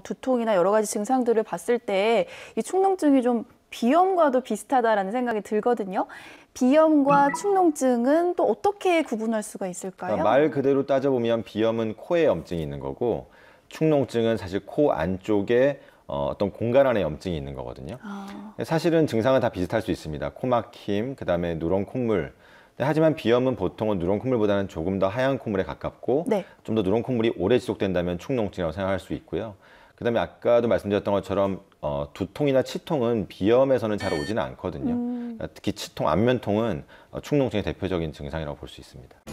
두통이나 여러 가지 증상들을 봤을 때 이 축농증이 좀 비염과도 비슷하다라는 생각이 들거든요. 비염과 축농증은 또 어떻게 구분할 수가 있을까요? 그러니까 말 그대로 따져보면 비염은 코에 염증이 있는 거고 축농증은 사실 코 안쪽에 어, 어떤 공간 안에 염증이 있는 거거든요. 아... 사실은 증상은 다 비슷할 수 있습니다. 코막힘, 그다음에 누런 콧물. 하지만 비염은 보통은 누런 콧물보다는 조금 더 하얀 콧물에 가깝고 네. 좀더 누런 콧물이 오래 지속된다면 축농증이라고 생각할 수 있고요. 그 다음에 아까도 말씀드렸던 것처럼 어, 두통이나 치통은 비염에서는 잘 오지는 않거든요. 음. 특히 치통, 안면통은 어, 충농증의 대표적인 증상이라고 볼 수 있습니다.